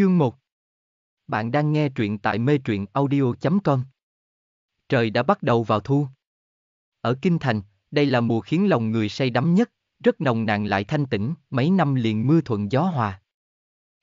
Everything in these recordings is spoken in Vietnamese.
Chương 1 Bạn đang nghe truyện tại mê truyện audio.com Trời đã bắt đầu vào thu. Ở Kinh Thành, đây là mùa khiến lòng người say đắm nhất, rất nồng nàn lại thanh tĩnh, mấy năm liền mưa thuận gió hòa.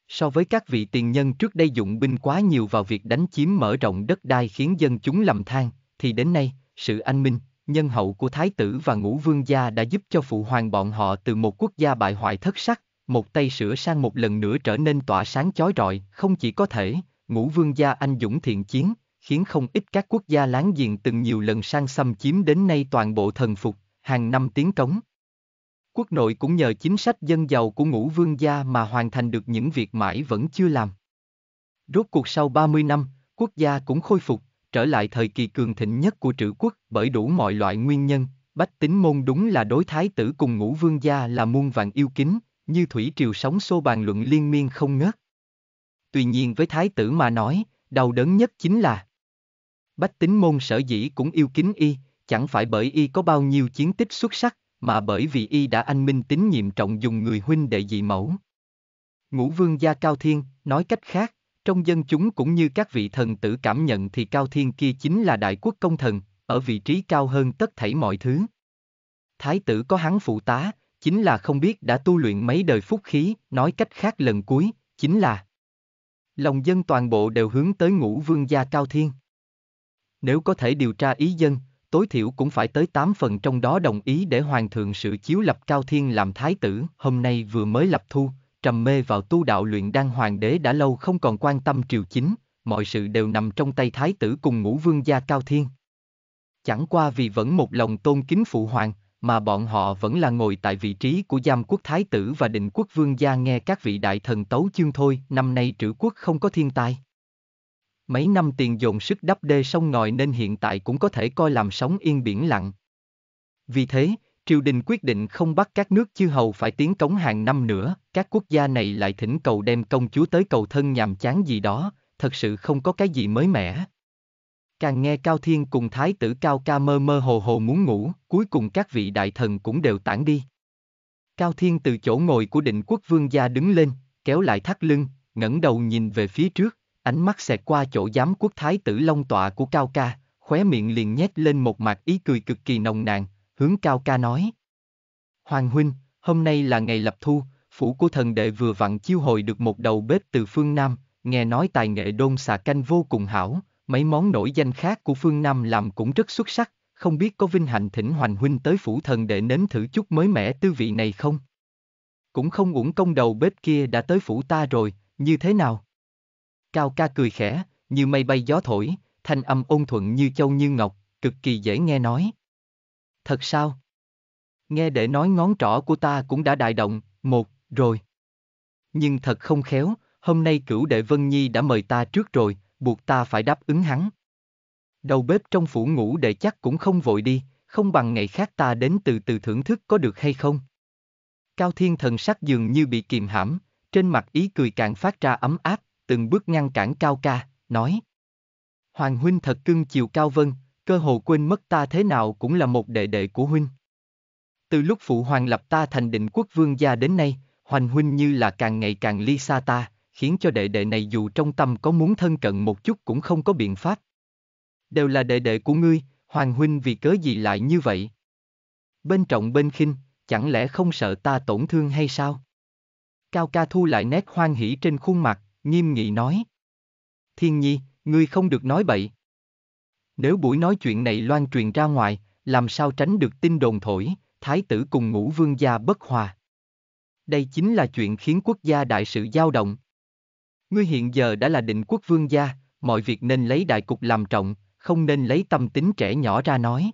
So với các vị tiền nhân trước đây dụng binh quá nhiều vào việc đánh chiếm mở rộng đất đai khiến dân chúng lầm than, thì đến nay, sự anh minh, nhân hậu của thái tử và ngũ vương gia đã giúp cho phụ hoàng bọn họ từ một quốc gia bại hoại thất sắc, một tay sửa sang một lần nữa trở nên tỏa sáng chói rọi, không chỉ có thể, ngũ vương gia anh dũng thiện chiến, khiến không ít các quốc gia láng giềng từng nhiều lần sang xâm chiếm đến nay toàn bộ thần phục, hàng năm tiến cống. Quốc nội cũng nhờ chính sách dân giàu của ngũ vương gia mà hoàn thành được những việc mãi vẫn chưa làm. Rốt cuộc sau 30 năm, quốc gia cũng khôi phục, trở lại thời kỳ cường thịnh nhất của trữ quốc bởi đủ mọi loại nguyên nhân, bách tính môn đúng là đối thái tử cùng ngũ vương gia là muôn vàng yêu kính, như thủy triều sóng xô bàn luận liên miên không ngớt. Tuy nhiên với thái tử mà nói, đau đớn nhất chính là Bách tính môn sở dĩ cũng yêu kính y, chẳng phải bởi y có bao nhiêu chiến tích xuất sắc, mà bởi vì y đã anh minh tín nhiệm trọng dùng người huynh đệ dị mẫu. Ngũ vương gia Cao Thiên, nói cách khác, trong dân chúng cũng như các vị thần tử cảm nhận thì Cao Thiên kia chính là đại quốc công thần, ở vị trí cao hơn tất thảy mọi thứ. Thái tử có hắn phụ tá, chính là không biết đã tu luyện mấy đời phúc khí, nói cách khác lần cuối, chính là lòng dân toàn bộ đều hướng tới ngũ vương gia cao thiên. Nếu có thể điều tra ý dân, tối thiểu cũng phải tới 8 phần trong đó đồng ý để hoàng thượng sự chiếu lập cao thiên làm thái tử, hôm nay vừa mới lập thu, trầm mê vào tu đạo luyện đan hoàng đế đã lâu không còn quan tâm triều chính, mọi sự đều nằm trong tay thái tử cùng ngũ vương gia cao thiên. Chẳng qua vì vẫn một lòng tôn kính phụ hoàng, mà bọn họ vẫn là ngồi tại vị trí của giam quốc thái tử và định quốc vương gia nghe các vị đại thần tấu chương thôi, năm nay trữ quốc không có thiên tai. Mấy năm tiền dồn sức đắp đê sông ngòi nên hiện tại cũng có thể coi làm sóng yên biển lặng. Vì thế, triều đình quyết định không bắt các nước chư hầu phải tiến cống hàng năm nữa, các quốc gia này lại thỉnh cầu đem công chúa tới cầu thân nhàm chán gì đó, thật sự không có cái gì mới mẻ. Càng nghe Cao Thiên cùng Thái tử Cao Ca mơ mơ hồ hồ muốn ngủ, cuối cùng các vị đại thần cũng đều tản đi. Cao Thiên từ chỗ ngồi của định quốc vương gia đứng lên, kéo lại thắt lưng, ngẩng đầu nhìn về phía trước, ánh mắt xẹt qua chỗ giám quốc thái tử long tọa của Cao Ca, khóe miệng liền nhét lên một mặt ý cười cực kỳ nồng nàn, hướng Cao Ca nói. Hoàng huynh, hôm nay là ngày lập thu, phủ của thần đệ vừa vặn chiêu hồi được một đầu bếp từ phương Nam, nghe nói tài nghệ đôn xà canh vô cùng hảo, Mấy món nổi danh khác của phương Nam làm cũng rất xuất sắc, không biết có vinh hạnh thỉnh Hoành Huynh tới phủ thần để nếm thử chút mới mẻ tư vị này không? Cũng không uổng công đầu bếp kia đã tới phủ ta rồi, như thế nào? Cao ca cười khẽ, như mây bay gió thổi, thanh âm ôn thuận như châu như ngọc, cực kỳ dễ nghe nói. Thật sao? Nghe để nói ngón trỏ của ta cũng đã đại động, một, rồi. Nhưng thật không khéo, hôm nay cửu đệ Vân Nhi đã mời ta trước rồi, buộc ta phải đáp ứng hắn. Đầu bếp trong phủ ngủ để chắc cũng không vội đi, không bằng ngày khác ta đến từ từ thưởng thức có được hay không? Cao Thiên thần sắc dường như bị kìm hãm, trên mặt ý cười càng phát ra ấm áp, từng bước ngăn cản Cao Ca, nói. Hoàng huynh thật cưng chiều Cao Vân, cơ hồ quên mất ta thế nào cũng là một đệ đệ của huynh. Từ lúc phụ hoàng lập ta thành định quốc vương gia đến nay, hoành huynh như là càng ngày càng ly xa ta, khiến cho đệ đệ này dù trong tâm có muốn thân cận một chút cũng không có biện pháp. Đều là đệ đệ của ngươi, Hoàng Huynh vì cớ gì lại như vậy? Bên trọng bên khinh, chẳng lẽ không sợ ta tổn thương hay sao? Cao ca thu lại nét hoan hỉ trên khuôn mặt, nghiêm nghị nói. Thiên nhi, ngươi không được nói bậy. Nếu buổi nói chuyện này loan truyền ra ngoài, làm sao tránh được tin đồn thổi, thái tử cùng ngũ vương gia bất hòa. Đây chính là chuyện khiến quốc gia đại sự dao động. Ngươi hiện giờ đã là định quốc vương gia, mọi việc nên lấy đại cục làm trọng, không nên lấy tâm tính trẻ nhỏ ra nói.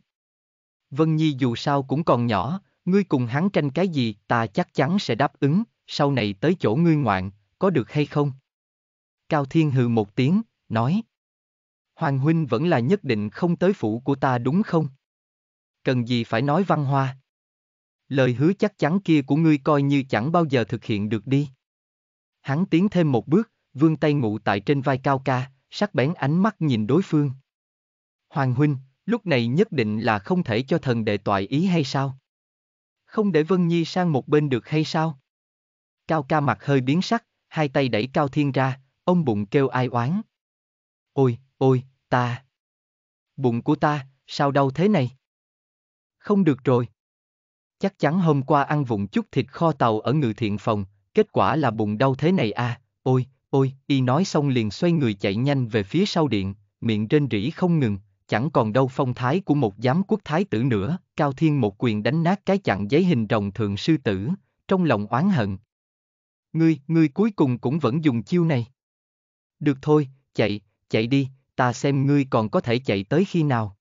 Vân Nhi dù sao cũng còn nhỏ, ngươi cùng hắn tranh cái gì ta chắc chắn sẽ đáp ứng, sau này tới chỗ ngươi ngoạn, có được hay không? Cao Thiên hừ một tiếng, nói. Hoàng huynh vẫn là nhất định không tới phủ của ta đúng không? Cần gì phải nói văn hoa? Lời hứa chắc chắn kia của ngươi coi như chẳng bao giờ thực hiện được đi. Hắn tiến thêm một bước, vương tay ngụ tại trên vai cao ca, sắc bén ánh mắt nhìn đối phương. Hoàng huynh, lúc này nhất định là không thể cho thần đệ toại ý hay sao? Không để Vân Nhi sang một bên được hay sao? Cao ca mặt hơi biến sắc, hai tay đẩy Cao Thiên ra, ông bụng kêu ai oán. Ôi, ôi, ta. Bụng của ta, sao đau thế này? Không được rồi. Chắc chắn hôm qua ăn vụng chút thịt kho tàu ở ngự thiện phòng, kết quả là bụng đau thế này à, ôi, Ôi, y nói xong liền xoay người chạy nhanh về phía sau điện, miệng trên rỉ không ngừng, chẳng còn đâu phong thái của một giám quốc thái tử nữa, Cao Thiên một quyền đánh nát cái chặn giấy hình rồng thượng sư tử, trong lòng oán hận. Ngươi, ngươi cuối cùng cũng vẫn dùng chiêu này. Được thôi, chạy, chạy đi, ta xem ngươi còn có thể chạy tới khi nào.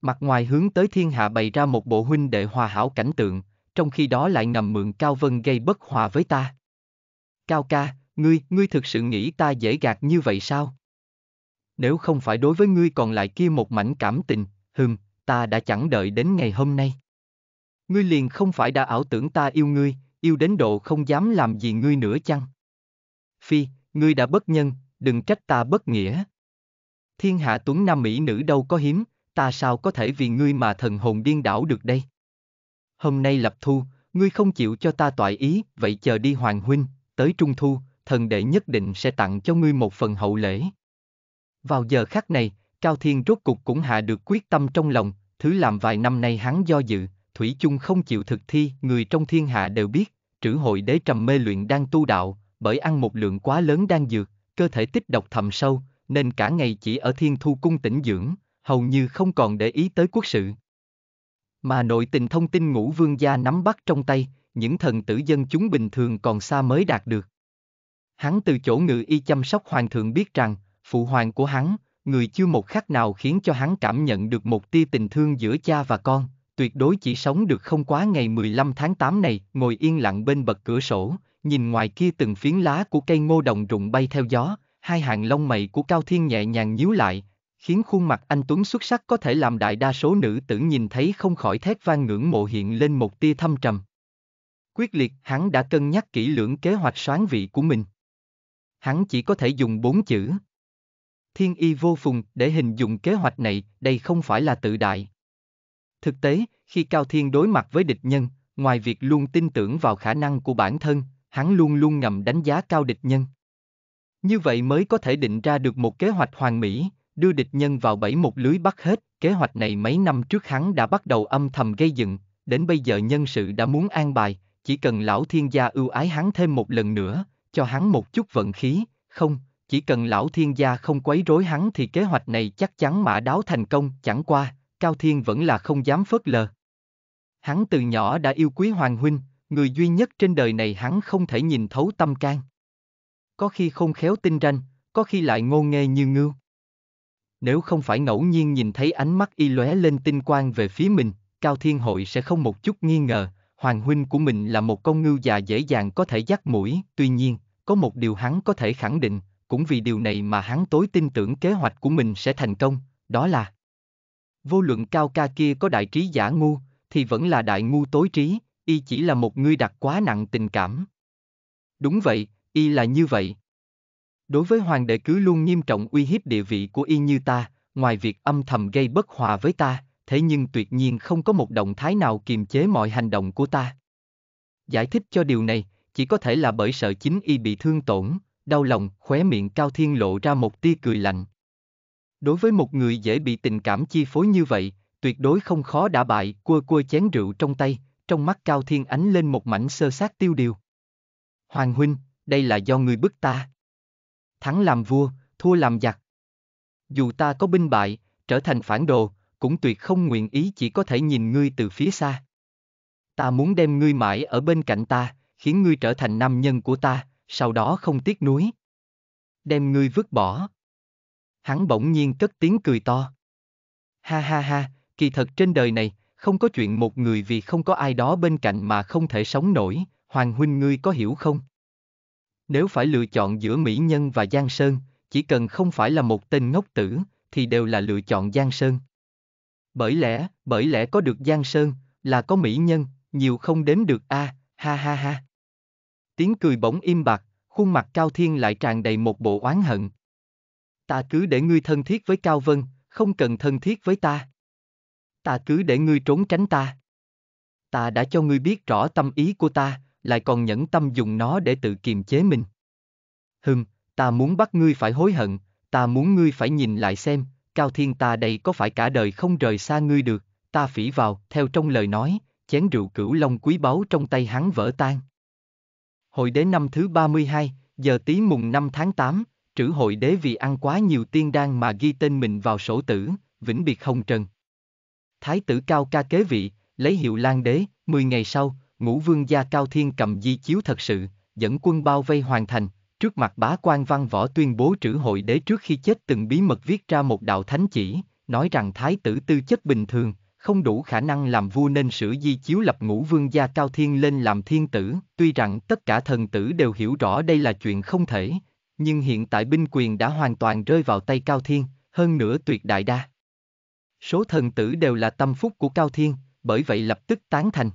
Mặt ngoài hướng tới thiên hạ bày ra một bộ huynh đệ hòa hảo cảnh tượng, trong khi đó lại ngầm mượn Cao Vân gây bất hòa với ta. Cao ca, ngươi, ngươi thực sự nghĩ ta dễ gạt như vậy sao? Nếu không phải đối với ngươi còn lại kia một mảnh cảm tình, hừm, ta đã chẳng đợi đến ngày hôm nay. Ngươi liền không phải đã ảo tưởng ta yêu ngươi, yêu đến độ không dám làm gì ngươi nữa chăng? Phi, ngươi đã bất nhân, đừng trách ta bất nghĩa. Thiên hạ tuấn nam mỹ nữ đâu có hiếm, ta sao có thể vì ngươi mà thần hồn điên đảo được đây? Hôm nay lập thu, ngươi không chịu cho ta toại ý, vậy chờ đi hoàng huynh, tới trung thu, thần đệ nhất định sẽ tặng cho ngươi một phần hậu lễ. Vào giờ khắc này, Cao Thiên rốt cục cũng hạ được quyết tâm trong lòng, thứ làm vài năm nay hắn do dự, Thủy chung không chịu thực thi, người trong thiên hạ đều biết, trữ hội đế trầm mê luyện đang tu đạo, bởi ăn một lượng quá lớn đang dược, cơ thể tích độc thầm sâu, nên cả ngày chỉ ở thiên thu cung tĩnh dưỡng, hầu như không còn để ý tới quốc sự. Mà nội tình thông tin ngũ vương gia nắm bắt trong tay, những thần tử dân chúng bình thường còn xa mới đạt được hắn từ chỗ ngự y chăm sóc hoàng thượng biết rằng, phụ hoàng của hắn, người chưa một khắc nào khiến cho hắn cảm nhận được một tia tình thương giữa cha và con, tuyệt đối chỉ sống được không quá ngày 15 tháng 8 này, ngồi yên lặng bên bậc cửa sổ, nhìn ngoài kia từng phiến lá của cây ngô đồng rụng bay theo gió, hai hàng lông mày của Cao Thiên nhẹ nhàng nhíu lại, khiến khuôn mặt anh Tuấn xuất sắc có thể làm đại đa số nữ tử nhìn thấy không khỏi thét vang ngưỡng mộ hiện lên một tia thâm trầm. Quyết liệt hắn đã cân nhắc kỹ lưỡng kế hoạch soán vị của mình hắn chỉ có thể dùng bốn chữ. Thiên y vô phùng để hình dung kế hoạch này, đây không phải là tự đại. Thực tế, khi Cao Thiên đối mặt với địch nhân, ngoài việc luôn tin tưởng vào khả năng của bản thân, hắn luôn luôn ngầm đánh giá cao địch nhân. Như vậy mới có thể định ra được một kế hoạch hoàn mỹ, đưa địch nhân vào bẫy một lưới bắt hết, kế hoạch này mấy năm trước hắn đã bắt đầu âm thầm gây dựng, đến bây giờ nhân sự đã muốn an bài, chỉ cần lão thiên gia ưu ái hắn thêm một lần nữa, cho hắn một chút vận khí, không, chỉ cần lão thiên gia không quấy rối hắn thì kế hoạch này chắc chắn mã đáo thành công, chẳng qua, Cao Thiên vẫn là không dám phớt lờ. Hắn từ nhỏ đã yêu quý Hoàng Huynh, người duy nhất trên đời này hắn không thể nhìn thấu tâm can. Có khi không khéo tinh ranh, có khi lại ngô nghê như ngưu. Nếu không phải ngẫu nhiên nhìn thấy ánh mắt y lóe lên tinh quang về phía mình, Cao Thiên Hội sẽ không một chút nghi ngờ, Hoàng Huynh của mình là một con ngưu già dễ dàng có thể dắt mũi, tuy nhiên, có một điều hắn có thể khẳng định, cũng vì điều này mà hắn tối tin tưởng kế hoạch của mình sẽ thành công, đó là Vô luận cao ca kia có đại trí giả ngu, thì vẫn là đại ngu tối trí, y chỉ là một người đặt quá nặng tình cảm. Đúng vậy, y là như vậy. Đối với hoàng đệ cứ luôn nghiêm trọng uy hiếp địa vị của y như ta, ngoài việc âm thầm gây bất hòa với ta, thế nhưng tuyệt nhiên không có một động thái nào kiềm chế mọi hành động của ta. Giải thích cho điều này, chỉ có thể là bởi sợ chính y bị thương tổn, đau lòng, khóe miệng Cao Thiên lộ ra một tia cười lạnh. Đối với một người dễ bị tình cảm chi phối như vậy, tuyệt đối không khó đã bại, cua cua chén rượu trong tay, trong mắt Cao Thiên ánh lên một mảnh sơ sát tiêu điều. Hoàng huynh, đây là do người bức ta. Thắng làm vua, thua làm giặc. Dù ta có binh bại, trở thành phản đồ, cũng tuyệt không nguyện ý chỉ có thể nhìn ngươi từ phía xa. Ta muốn đem ngươi mãi ở bên cạnh ta, khiến ngươi trở thành nam nhân của ta, sau đó không tiếc nuối. Đem ngươi vứt bỏ. Hắn bỗng nhiên cất tiếng cười to. Ha ha ha, kỳ thật trên đời này, không có chuyện một người vì không có ai đó bên cạnh mà không thể sống nổi, Hoàng huynh ngươi có hiểu không? Nếu phải lựa chọn giữa mỹ nhân và Giang Sơn, chỉ cần không phải là một tên ngốc tử, thì đều là lựa chọn Giang Sơn. Bởi lẽ, bởi lẽ có được Giang Sơn, là có mỹ nhân, nhiều không đếm được a, à, ha ha ha. Tiếng cười bỗng im bặt, khuôn mặt Cao Thiên lại tràn đầy một bộ oán hận. Ta cứ để ngươi thân thiết với Cao Vân, không cần thân thiết với ta. Ta cứ để ngươi trốn tránh ta. Ta đã cho ngươi biết rõ tâm ý của ta, lại còn nhẫn tâm dùng nó để tự kiềm chế mình. Hừm, ta muốn bắt ngươi phải hối hận, ta muốn ngươi phải nhìn lại xem, Cao Thiên ta đây có phải cả đời không rời xa ngươi được, ta phỉ vào, theo trong lời nói, chén rượu cửu long quý báu trong tay hắn vỡ tan. Hội đế năm thứ 32, giờ tí mùng 5 tháng 8, trữ hội đế vì ăn quá nhiều tiên đan mà ghi tên mình vào sổ tử, vĩnh biệt hồng trần. Thái tử cao ca kế vị, lấy hiệu lan đế, 10 ngày sau, ngũ vương gia cao thiên cầm di chiếu thật sự, dẫn quân bao vây hoàn thành, trước mặt bá quan văn võ tuyên bố trữ hội đế trước khi chết từng bí mật viết ra một đạo thánh chỉ, nói rằng thái tử tư chất bình thường, không đủ khả năng làm vua nên sửa di chiếu lập ngũ vương gia cao thiên lên làm thiên tử, tuy rằng tất cả thần tử đều hiểu rõ đây là chuyện không thể, nhưng hiện tại binh quyền đã hoàn toàn rơi vào tay cao thiên, hơn nữa tuyệt đại đa. Số thần tử đều là tâm phúc của cao thiên, bởi vậy lập tức tán thành.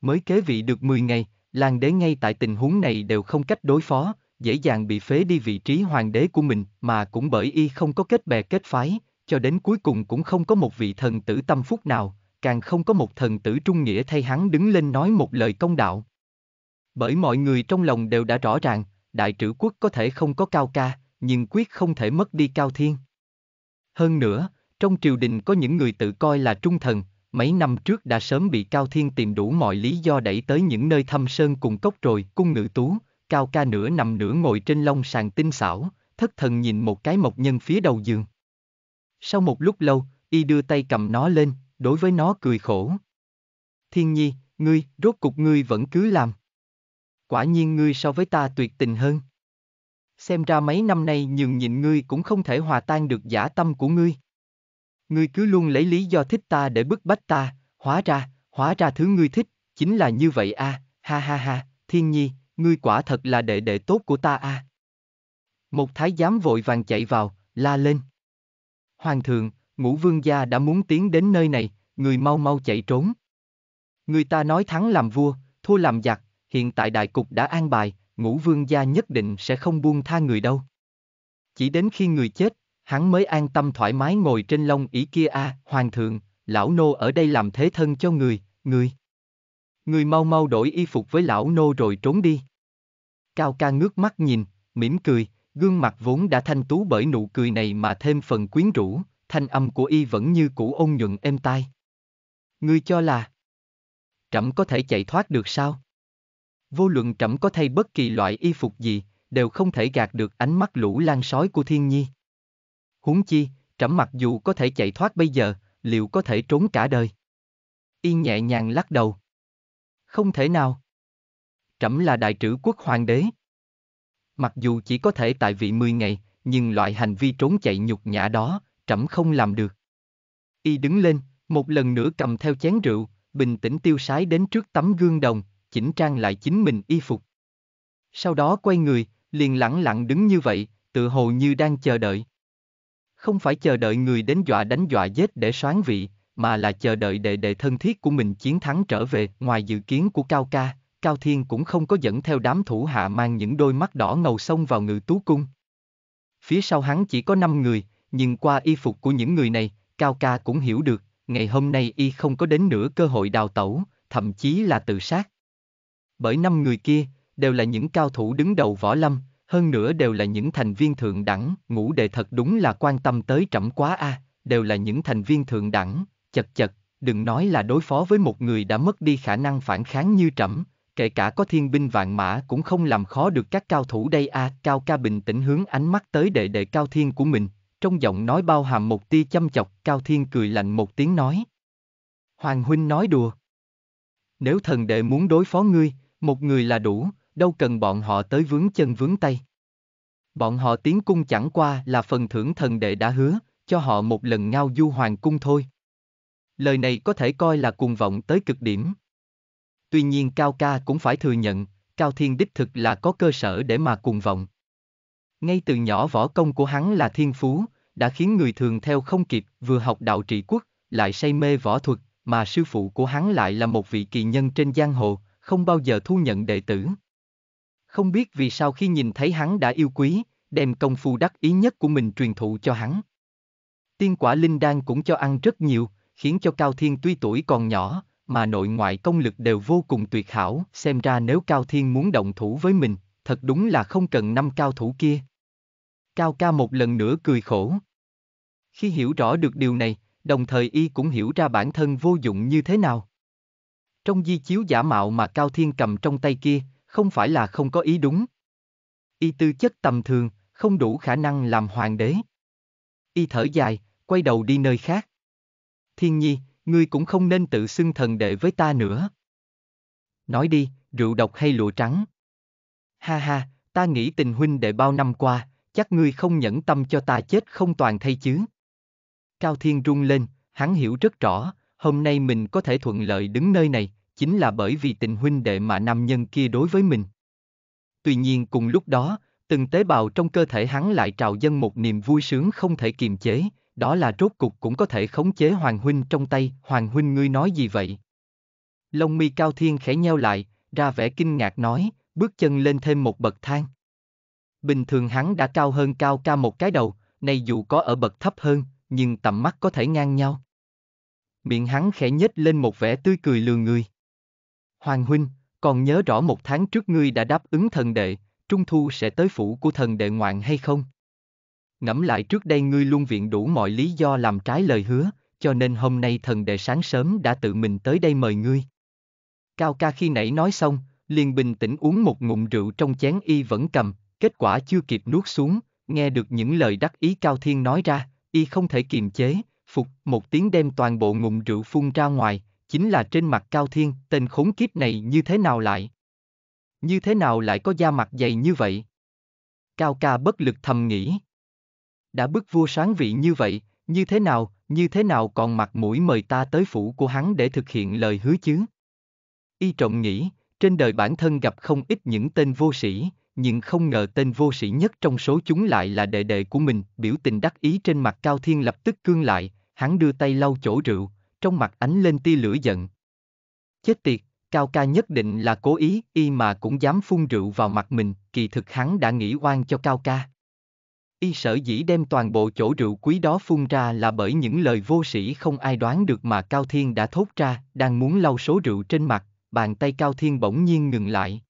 Mới kế vị được 10 ngày, làng đế ngay tại tình huống này đều không cách đối phó, dễ dàng bị phế đi vị trí hoàng đế của mình mà cũng bởi y không có kết bè kết phái, cho đến cuối cùng cũng không có một vị thần tử tâm phúc nào, càng không có một thần tử trung nghĩa thay hắn đứng lên nói một lời công đạo. Bởi mọi người trong lòng đều đã rõ ràng, đại trữ quốc có thể không có cao ca, nhưng quyết không thể mất đi cao thiên. Hơn nữa, trong triều đình có những người tự coi là trung thần, mấy năm trước đã sớm bị Cao Thiên tìm đủ mọi lý do đẩy tới những nơi thâm sơn cùng cốc rồi, cung ngự tú, Cao ca nửa nằm nửa ngồi trên long sàn tinh xảo, thất thần nhìn một cái mộc nhân phía đầu giường. Sau một lúc lâu, y đưa tay cầm nó lên, đối với nó cười khổ. Thiên nhi, ngươi, rốt cục ngươi vẫn cứ làm. Quả nhiên ngươi so với ta tuyệt tình hơn. Xem ra mấy năm nay nhường nhịn ngươi cũng không thể hòa tan được giả tâm của ngươi. Ngươi cứ luôn lấy lý do thích ta để bức bách ta, hóa ra, hóa ra thứ ngươi thích, chính là như vậy a, à. ha ha ha, thiên nhi, ngươi quả thật là đệ đệ tốt của ta a. À. Một thái giám vội vàng chạy vào, la lên. Hoàng thượng, ngũ vương gia đã muốn tiến đến nơi này, người mau mau chạy trốn. Người ta nói thắng làm vua, thua làm giặc, hiện tại đại cục đã an bài, ngũ vương gia nhất định sẽ không buông tha người đâu. Chỉ đến khi người chết, hắn mới an tâm thoải mái ngồi trên lông ỷ kia a à, hoàng thượng, lão nô ở đây làm thế thân cho người, người. Người mau mau đổi y phục với lão nô rồi trốn đi. Cao ca ngước mắt nhìn, mỉm cười, Gương mặt vốn đã thanh tú bởi nụ cười này mà thêm phần quyến rũ, thanh âm của y vẫn như cũ ôn nhuận êm tai. Ngươi cho là Trẫm có thể chạy thoát được sao? Vô luận trẫm có thay bất kỳ loại y phục gì, đều không thể gạt được ánh mắt lũ lan sói của thiên nhi. Huống chi, trẫm mặc dù có thể chạy thoát bây giờ, liệu có thể trốn cả đời? Y nhẹ nhàng lắc đầu. Không thể nào. Trẫm là đại trữ quốc hoàng đế, Mặc dù chỉ có thể tại vị 10 ngày, nhưng loại hành vi trốn chạy nhục nhã đó, trẫm không làm được. Y đứng lên, một lần nữa cầm theo chén rượu, bình tĩnh tiêu sái đến trước tấm gương đồng, chỉnh trang lại chính mình y phục. Sau đó quay người, liền lặng lặng đứng như vậy, tự hồ như đang chờ đợi. Không phải chờ đợi người đến dọa đánh dọa giết để soán vị, mà là chờ đợi đệ đệ thân thiết của mình chiến thắng trở về ngoài dự kiến của Cao Ca, Cao Thiên cũng không có dẫn theo đám thủ hạ mang những đôi mắt đỏ ngầu sông vào ngự tú cung. Phía sau hắn chỉ có 5 người, nhưng qua y phục của những người này, Cao Ca cũng hiểu được, ngày hôm nay y không có đến nửa cơ hội đào tẩu, thậm chí là tự sát. Bởi năm người kia, đều là những cao thủ đứng đầu võ lâm, hơn nữa đều là những thành viên thượng đẳng, ngũ đệ thật đúng là quan tâm tới trẫm quá a, à, đều là những thành viên thượng đẳng, chật chật, đừng nói là đối phó với một người đã mất đi khả năng phản kháng như trẫm, kể cả có thiên binh vạn mã cũng không làm khó được các cao thủ đây a à, cao ca bình tĩnh hướng ánh mắt tới đệ đệ cao thiên của mình trong giọng nói bao hàm một tia chăm chọc cao thiên cười lạnh một tiếng nói hoàng huynh nói đùa nếu thần đệ muốn đối phó ngươi một người là đủ đâu cần bọn họ tới vướng chân vướng tay bọn họ tiến cung chẳng qua là phần thưởng thần đệ đã hứa cho họ một lần ngao du hoàng cung thôi lời này có thể coi là cuồng vọng tới cực điểm Tuy nhiên Cao Ca cũng phải thừa nhận, Cao Thiên đích thực là có cơ sở để mà cuồng vọng. Ngay từ nhỏ võ công của hắn là thiên phú, đã khiến người thường theo không kịp, vừa học đạo trị quốc, lại say mê võ thuật, mà sư phụ của hắn lại là một vị kỳ nhân trên giang hồ, không bao giờ thu nhận đệ tử. Không biết vì sao khi nhìn thấy hắn đã yêu quý, đem công phu đắc ý nhất của mình truyền thụ cho hắn. Tiên quả linh đan cũng cho ăn rất nhiều, khiến cho Cao Thiên tuy tuổi còn nhỏ, mà nội ngoại công lực đều vô cùng tuyệt hảo, xem ra nếu Cao Thiên muốn động thủ với mình, thật đúng là không cần năm cao thủ kia. Cao ca một lần nữa cười khổ. Khi hiểu rõ được điều này, đồng thời y cũng hiểu ra bản thân vô dụng như thế nào. Trong di chiếu giả mạo mà Cao Thiên cầm trong tay kia, không phải là không có ý đúng. Y tư chất tầm thường, không đủ khả năng làm hoàng đế. Y thở dài, quay đầu đi nơi khác. Thiên nhi, ngươi cũng không nên tự xưng thần đệ với ta nữa. Nói đi, rượu độc hay lụa trắng? Ha ha, ta nghĩ tình huynh đệ bao năm qua, chắc ngươi không nhẫn tâm cho ta chết không toàn thay chứ. Cao Thiên rung lên, hắn hiểu rất rõ, hôm nay mình có thể thuận lợi đứng nơi này, chính là bởi vì tình huynh đệ mà nam nhân kia đối với mình. Tuy nhiên cùng lúc đó, từng tế bào trong cơ thể hắn lại trào dâng một niềm vui sướng không thể kiềm chế, đó là rốt cục cũng có thể khống chế Hoàng Huynh trong tay, Hoàng Huynh ngươi nói gì vậy? Lông mi cao thiên khẽ nheo lại, ra vẻ kinh ngạc nói, bước chân lên thêm một bậc thang. Bình thường hắn đã cao hơn cao ca một cái đầu, nay dù có ở bậc thấp hơn, nhưng tầm mắt có thể ngang nhau. Miệng hắn khẽ nhếch lên một vẻ tươi cười lừa người. Hoàng huynh, còn nhớ rõ một tháng trước ngươi đã đáp ứng thần đệ, trung thu sẽ tới phủ của thần đệ ngoạn hay không? Ngẫm lại trước đây ngươi luôn viện đủ mọi lý do làm trái lời hứa, cho nên hôm nay thần đệ sáng sớm đã tự mình tới đây mời ngươi. Cao ca khi nãy nói xong, liền bình tĩnh uống một ngụm rượu trong chén y vẫn cầm, kết quả chưa kịp nuốt xuống, nghe được những lời đắc ý Cao Thiên nói ra, y không thể kiềm chế, phục, một tiếng đem toàn bộ ngụm rượu phun ra ngoài, chính là trên mặt Cao Thiên, tên khốn kiếp này như thế nào lại? Như thế nào lại có da mặt dày như vậy? Cao ca bất lực thầm nghĩ đã bức vua sáng vị như vậy, như thế nào, như thế nào còn mặt mũi mời ta tới phủ của hắn để thực hiện lời hứa chứ? Y trọng nghĩ, trên đời bản thân gặp không ít những tên vô sĩ, nhưng không ngờ tên vô sĩ nhất trong số chúng lại là đệ đệ của mình, biểu tình đắc ý trên mặt Cao Thiên lập tức cương lại, hắn đưa tay lau chỗ rượu, trong mặt ánh lên tia lửa giận. Chết tiệt, Cao ca nhất định là cố ý, y mà cũng dám phun rượu vào mặt mình, kỳ thực hắn đã nghĩ oan cho Cao ca. Y sở dĩ đem toàn bộ chỗ rượu quý đó phun ra là bởi những lời vô sĩ không ai đoán được mà Cao Thiên đã thốt ra, đang muốn lau số rượu trên mặt, bàn tay Cao Thiên bỗng nhiên ngừng lại.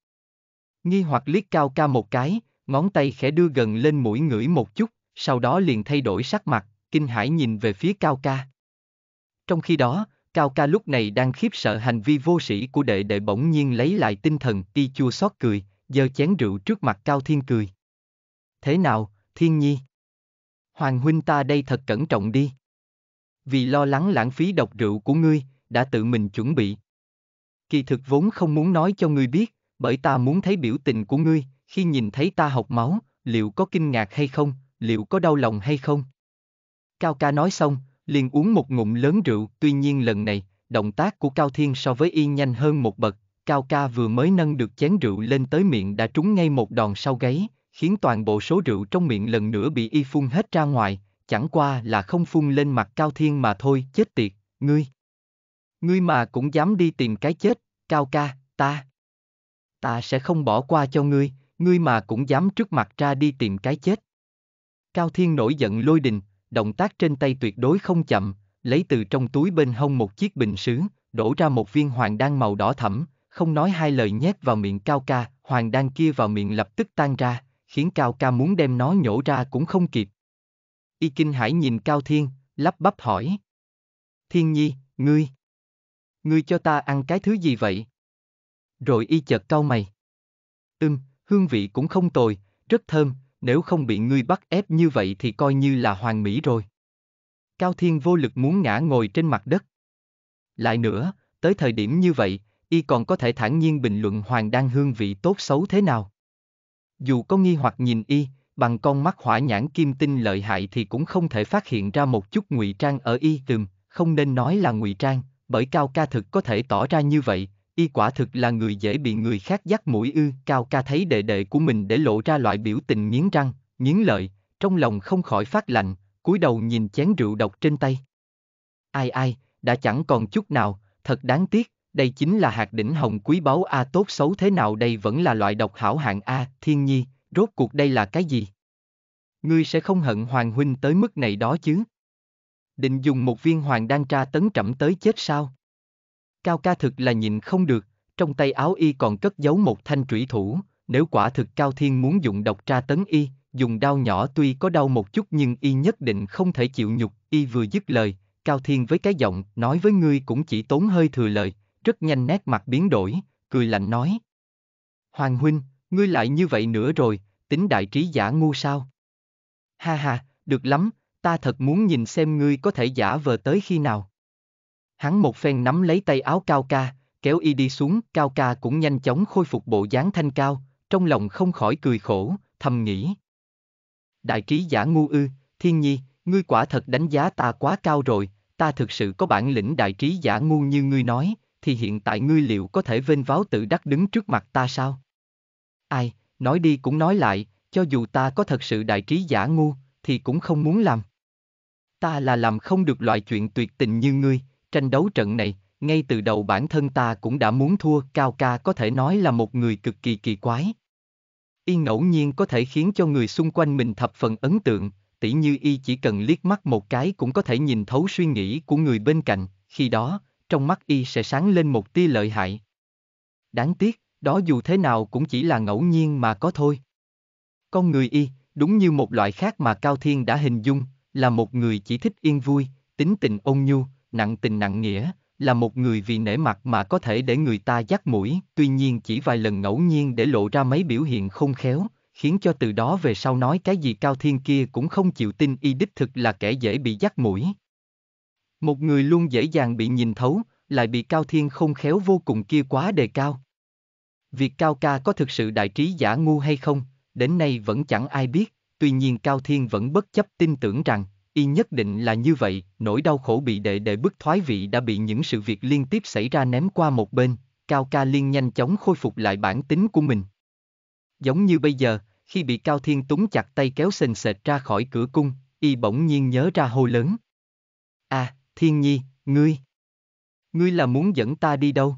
Nghi hoặc liếc Cao Ca một cái, ngón tay khẽ đưa gần lên mũi ngửi một chút, sau đó liền thay đổi sắc mặt, kinh hãi nhìn về phía Cao Ca. Trong khi đó, Cao Ca lúc này đang khiếp sợ hành vi vô sĩ của đệ đệ bỗng nhiên lấy lại tinh thần y chua xót cười, giơ chén rượu trước mặt Cao Thiên cười. Thế nào, Thiên Nhi. Hoàng huynh ta đây thật cẩn trọng đi. Vì lo lắng lãng phí độc rượu của ngươi, đã tự mình chuẩn bị. Kỳ thực vốn không muốn nói cho ngươi biết, bởi ta muốn thấy biểu tình của ngươi, khi nhìn thấy ta học máu, liệu có kinh ngạc hay không, liệu có đau lòng hay không. Cao ca nói xong, liền uống một ngụm lớn rượu, tuy nhiên lần này, động tác của Cao Thiên so với y nhanh hơn một bậc, Cao ca vừa mới nâng được chén rượu lên tới miệng đã trúng ngay một đòn sau gáy, khiến toàn bộ số rượu trong miệng lần nữa bị y phun hết ra ngoài, chẳng qua là không phun lên mặt Cao Thiên mà thôi, chết tiệt, ngươi. Ngươi mà cũng dám đi tìm cái chết, Cao ca, ta. Ta sẽ không bỏ qua cho ngươi, ngươi mà cũng dám trước mặt ra đi tìm cái chết. Cao Thiên nổi giận lôi đình, động tác trên tay tuyệt đối không chậm, lấy từ trong túi bên hông một chiếc bình sứ, đổ ra một viên hoàng đan màu đỏ thẫm, không nói hai lời nhét vào miệng cao ca, hoàng đan kia vào miệng lập tức tan ra, khiến Cao Ca muốn đem nó nhổ ra cũng không kịp. Y Kinh Hải nhìn Cao Thiên, lắp bắp hỏi. Thiên Nhi, ngươi, ngươi cho ta ăn cái thứ gì vậy? Rồi y chợt cau mày. Ừm, hương vị cũng không tồi, rất thơm, nếu không bị ngươi bắt ép như vậy thì coi như là hoàn mỹ rồi. Cao Thiên vô lực muốn ngã ngồi trên mặt đất. Lại nữa, tới thời điểm như vậy, y còn có thể thản nhiên bình luận hoàng đan hương vị tốt xấu thế nào. Dù có nghi hoặc nhìn y, bằng con mắt hỏa nhãn kim tinh lợi hại thì cũng không thể phát hiện ra một chút ngụy trang ở y tường, không nên nói là ngụy trang, bởi cao ca thực có thể tỏ ra như vậy, y quả thực là người dễ bị người khác dắt mũi ư. Cao ca thấy đệ đệ của mình để lộ ra loại biểu tình nghiến răng, nghiến lợi, trong lòng không khỏi phát lạnh, cúi đầu nhìn chén rượu độc trên tay. Ai ai, đã chẳng còn chút nào, thật đáng tiếc, đây chính là hạt đỉnh hồng quý báu A tốt xấu thế nào đây vẫn là loại độc hảo hạng A, thiên nhi, rốt cuộc đây là cái gì? Ngươi sẽ không hận Hoàng Huynh tới mức này đó chứ? Định dùng một viên hoàng đan tra tấn trẫm tới chết sao? Cao ca thực là nhìn không được, trong tay áo y còn cất giấu một thanh trủy thủ, nếu quả thực Cao Thiên muốn dùng độc tra tấn y, dùng đau nhỏ tuy có đau một chút nhưng y nhất định không thể chịu nhục, y vừa dứt lời, Cao Thiên với cái giọng nói với ngươi cũng chỉ tốn hơi thừa lời, rất nhanh nét mặt biến đổi, cười lạnh nói. Hoàng huynh, ngươi lại như vậy nữa rồi, tính đại trí giả ngu sao? Ha ha, được lắm, ta thật muốn nhìn xem ngươi có thể giả vờ tới khi nào. Hắn một phen nắm lấy tay áo Cao Ca, kéo y đi xuống, Cao Ca cũng nhanh chóng khôi phục bộ dáng thanh cao, trong lòng không khỏi cười khổ, thầm nghĩ. Đại trí giả ngu ư, thiên nhi, ngươi quả thật đánh giá ta quá cao rồi, ta thực sự có bản lĩnh đại trí giả ngu như ngươi nói, thì hiện tại ngươi liệu có thể vênh váo tự đắc đứng trước mặt ta sao? Ai, nói đi cũng nói lại, cho dù ta có thật sự đại trí giả ngu, thì cũng không muốn làm. Ta là làm không được loại chuyện tuyệt tình như ngươi, tranh đấu trận này, ngay từ đầu bản thân ta cũng đã muốn thua, Cao Ca có thể nói là một người cực kỳ kỳ quái. Y ngẫu nhiên có thể khiến cho người xung quanh mình thập phần ấn tượng, tỉ như Y chỉ cần liếc mắt một cái cũng có thể nhìn thấu suy nghĩ của người bên cạnh, khi đó, trong mắt y sẽ sáng lên một tia lợi hại. Đáng tiếc, đó dù thế nào cũng chỉ là ngẫu nhiên mà có thôi. Con người y, đúng như một loại khác mà Cao Thiên đã hình dung, là một người chỉ thích yên vui, tính tình ôn nhu, nặng tình nặng nghĩa, là một người vì nể mặt mà có thể để người ta dắt mũi, tuy nhiên chỉ vài lần ngẫu nhiên để lộ ra mấy biểu hiện không khéo, khiến cho từ đó về sau nói cái gì Cao Thiên kia cũng không chịu tin y đích thực là kẻ dễ bị dắt mũi. Một người luôn dễ dàng bị nhìn thấu, lại bị Cao Thiên không khéo vô cùng kia quá đề cao. Việc Cao Ca có thực sự đại trí giả ngu hay không, đến nay vẫn chẳng ai biết, tuy nhiên Cao Thiên vẫn bất chấp tin tưởng rằng, y nhất định là như vậy, nỗi đau khổ bị đệ đệ bức thoái vị đã bị những sự việc liên tiếp xảy ra ném qua một bên, Cao Ca Liên nhanh chóng khôi phục lại bản tính của mình. Giống như bây giờ, khi bị Cao Thiên túng chặt tay kéo sền sệt ra khỏi cửa cung, y bỗng nhiên nhớ ra hô lớn. a à, Thiên Nhi, ngươi. Ngươi là muốn dẫn ta đi đâu?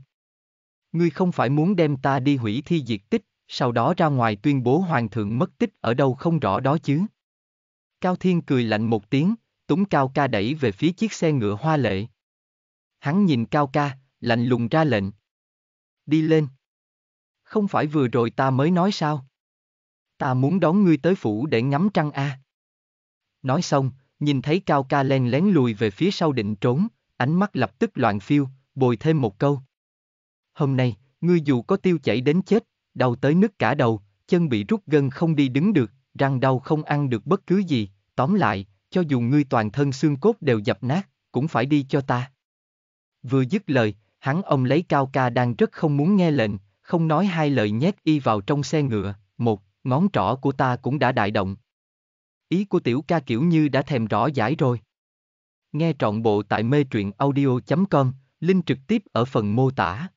Ngươi không phải muốn đem ta đi hủy thi diệt tích, sau đó ra ngoài tuyên bố hoàng thượng mất tích ở đâu không rõ đó chứ? Cao Thiên cười lạnh một tiếng, túng Cao Ca đẩy về phía chiếc xe ngựa hoa lệ. Hắn nhìn Cao Ca, lạnh lùng ra lệnh. Đi lên. Không phải vừa rồi ta mới nói sao? Ta muốn đón ngươi tới phủ để ngắm trăng a. À? Nói xong, nhìn thấy Cao Ca len lén lùi về phía sau định trốn, ánh mắt lập tức loạn phiêu, bồi thêm một câu. Hôm nay, ngươi dù có tiêu chảy đến chết, đau tới nứt cả đầu, chân bị rút gân không đi đứng được, răng đau không ăn được bất cứ gì, tóm lại, cho dù ngươi toàn thân xương cốt đều dập nát, cũng phải đi cho ta. Vừa dứt lời, hắn ông lấy cao ca đang rất không muốn nghe lệnh, không nói hai lời nhét y vào trong xe ngựa, một, ngón trỏ của ta cũng đã đại động. Ý của tiểu ca kiểu như đã thèm rõ giải rồi. Nghe trọn bộ tại mê truyện audio.com, link trực tiếp ở phần mô tả.